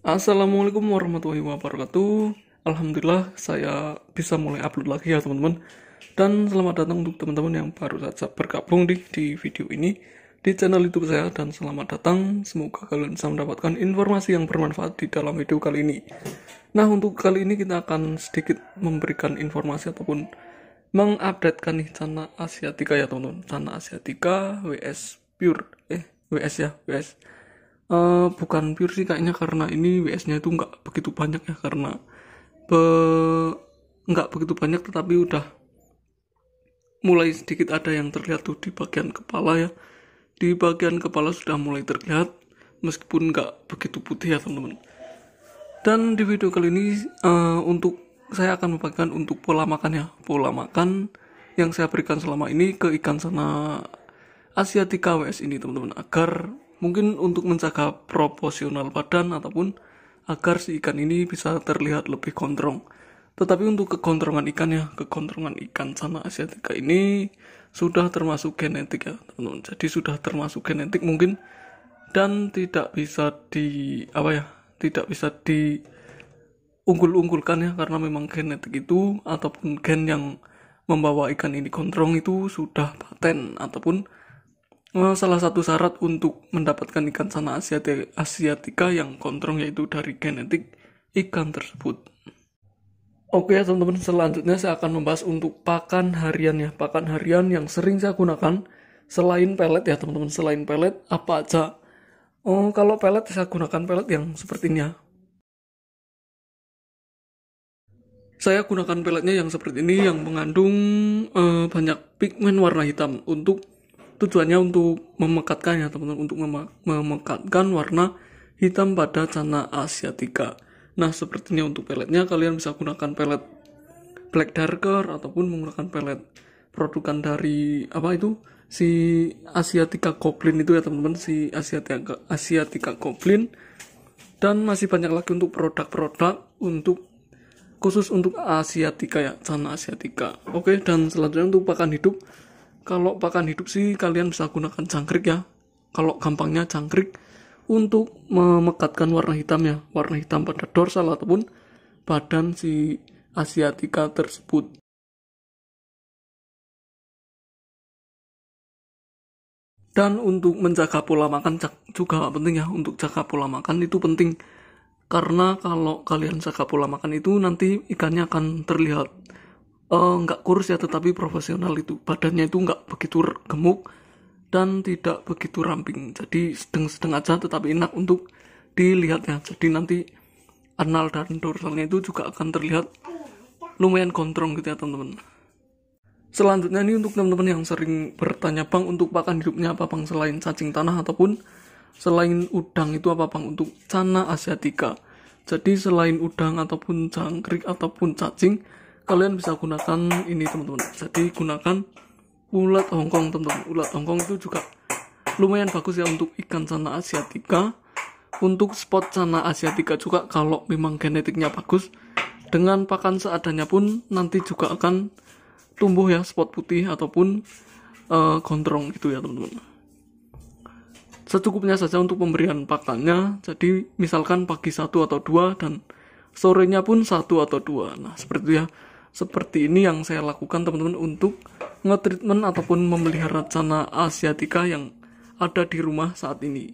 Assalamualaikum warahmatullahi wabarakatuh. Alhamdulillah saya bisa mulai upload lagi ya teman-teman. Dan selamat datang untuk teman-teman yang baru saja bergabung di, di video ini di channel YouTube saya dan selamat datang. Semoga kalian bisa mendapatkan informasi yang bermanfaat di dalam video kali ini. Nah, untuk kali ini kita akan sedikit memberikan informasi ataupun mengupdatekan nih Asia Asiatika ya teman-teman. Asia Asiatika WS Pure eh WS ya, WS uh, bukan pure sih kayaknya karena ini WS-nya itu nggak begitu banyak ya karena be nggak begitu banyak tetapi udah mulai sedikit ada yang terlihat tuh di bagian kepala ya di bagian kepala sudah mulai terlihat meskipun nggak begitu putih ya teman-teman dan di video kali ini uh, untuk saya akan membagikan untuk pola makan ya pola makan yang saya berikan selama ini ke ikan sana Asiatica WS ini teman-teman agar mungkin untuk menjaga proporsional badan ataupun agar si ikan ini bisa terlihat lebih kontrong. Tetapi untuk kekontrongan ikan ya, kekontrongan ikan sama asiatica ini sudah termasuk genetik ya, teman-teman. Jadi sudah termasuk genetik mungkin dan tidak bisa di apa ya, tidak bisa di unggul-unggulkan ya karena memang genetik itu ataupun gen yang membawa ikan ini kontrong itu sudah paten ataupun Nah, salah satu syarat untuk mendapatkan ikan sana asiatica yang kontrol yaitu dari genetik ikan tersebut. Oke ya teman-teman selanjutnya saya akan membahas untuk pakan harian ya pakan harian yang sering saya gunakan selain pelet ya teman-teman selain pelet apa aja oh kalau pelet saya gunakan pelet yang seperti ini ya saya gunakan peletnya yang seperti ini yang mengandung eh, banyak pigmen warna hitam untuk tujuannya untuk memekatkannya teman-teman untuk mem memekatkan warna hitam pada cana asiatica nah sepertinya untuk peletnya kalian bisa gunakan pelet black darker ataupun menggunakan pelet produkan dari apa itu si asiatica goblin itu ya teman-teman si asiatica asiatica goblin dan masih banyak lagi untuk produk-produk untuk khusus untuk asiatica ya cana asiatica oke dan selanjutnya untuk pakan hidup kalau pakan hidup sih kalian bisa gunakan jangkrik ya kalau gampangnya jangkrik untuk memekatkan warna hitamnya warna hitam pada dorsal ataupun badan si asiatica tersebut dan untuk menjaga pola makan juga penting ya untuk jaga pola makan itu penting karena kalau kalian jaga pola makan itu nanti ikannya akan terlihat Eh, nggak uh, kurus ya tetapi profesional itu badannya itu nggak begitu gemuk dan tidak begitu ramping jadi sedang-sedang aja tetapi enak untuk dilihat ya jadi nanti anal dan dorsalnya itu juga akan terlihat lumayan kontrol gitu ya teman-teman selanjutnya ini untuk teman-teman yang sering bertanya bang untuk pakan hidupnya apa bang selain cacing tanah ataupun selain udang itu apa bang untuk cana asiatica jadi selain udang ataupun jangkrik ataupun cacing kalian bisa gunakan ini teman-teman jadi gunakan ulat Hongkong teman-teman ulat Hongkong itu juga lumayan bagus ya untuk ikan sana asiatica untuk spot sana asiatica juga kalau memang genetiknya bagus dengan pakan seadanya pun nanti juga akan tumbuh ya spot putih ataupun uh, gondrong gitu ya teman-teman secukupnya saja untuk pemberian pakannya jadi misalkan pagi satu atau dua dan sorenya pun satu atau dua nah seperti itu ya seperti ini yang saya lakukan teman-teman untuk nge-treatment ataupun memelihara cana asiatica yang ada di rumah saat ini.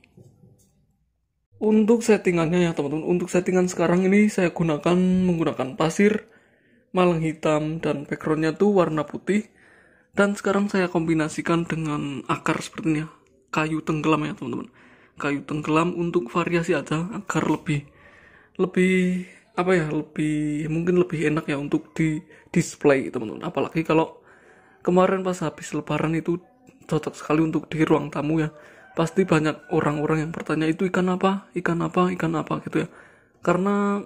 Untuk settingannya ya teman-teman, untuk settingan sekarang ini saya gunakan menggunakan pasir, malang hitam, dan backgroundnya tuh warna putih. Dan sekarang saya kombinasikan dengan akar sepertinya kayu tenggelam ya teman-teman. Kayu tenggelam untuk variasi aja agar lebih lebih apa ya lebih mungkin lebih enak ya untuk di display teman-teman apalagi kalau kemarin pas habis lebaran itu cocok sekali untuk di ruang tamu ya pasti banyak orang-orang yang bertanya itu ikan apa ikan apa ikan apa gitu ya karena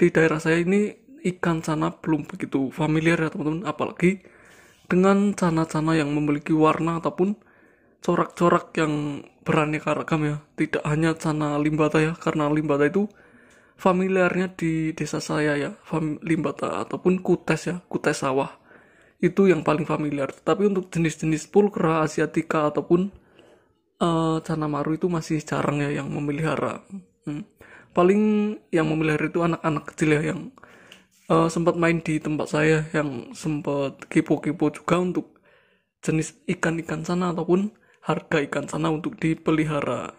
di daerah saya ini ikan sana belum begitu familiar ya teman-teman apalagi dengan cana-cana yang memiliki warna ataupun corak-corak yang beraneka ragam ya tidak hanya cana limbata ya karena limbata itu familiarnya di desa saya ya limbata ataupun kutes ya kutes sawah itu yang paling familiar tapi untuk jenis-jenis pulkra asiatica ataupun uh, eh, canamaru itu masih jarang ya yang memelihara hmm. paling yang memelihara itu anak-anak kecil ya yang uh, sempat main di tempat saya yang sempat kipo-kipo juga untuk jenis ikan-ikan sana ataupun harga ikan sana untuk dipelihara.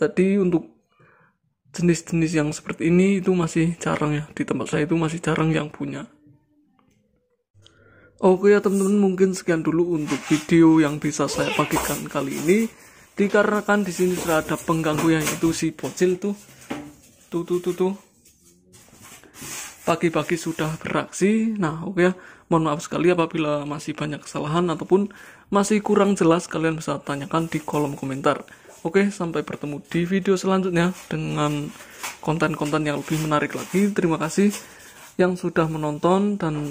Jadi untuk jenis-jenis yang seperti ini itu masih jarang ya di tempat saya itu masih jarang yang punya Oke ya teman-teman mungkin sekian dulu untuk video yang bisa saya bagikan kali ini dikarenakan di sini sudah ada pengganggu yang itu si bocil tuh tuh tuh tuh tuh pagi-pagi sudah beraksi nah oke ya mohon maaf sekali apabila masih banyak kesalahan ataupun masih kurang jelas kalian bisa tanyakan di kolom komentar Oke, sampai bertemu di video selanjutnya dengan konten-konten yang lebih menarik lagi. Terima kasih yang sudah menonton dan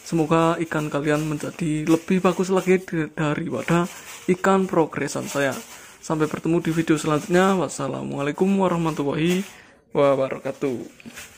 semoga ikan kalian menjadi lebih bagus lagi daripada ikan progresan saya. Sampai bertemu di video selanjutnya. Wassalamualaikum warahmatullahi wabarakatuh.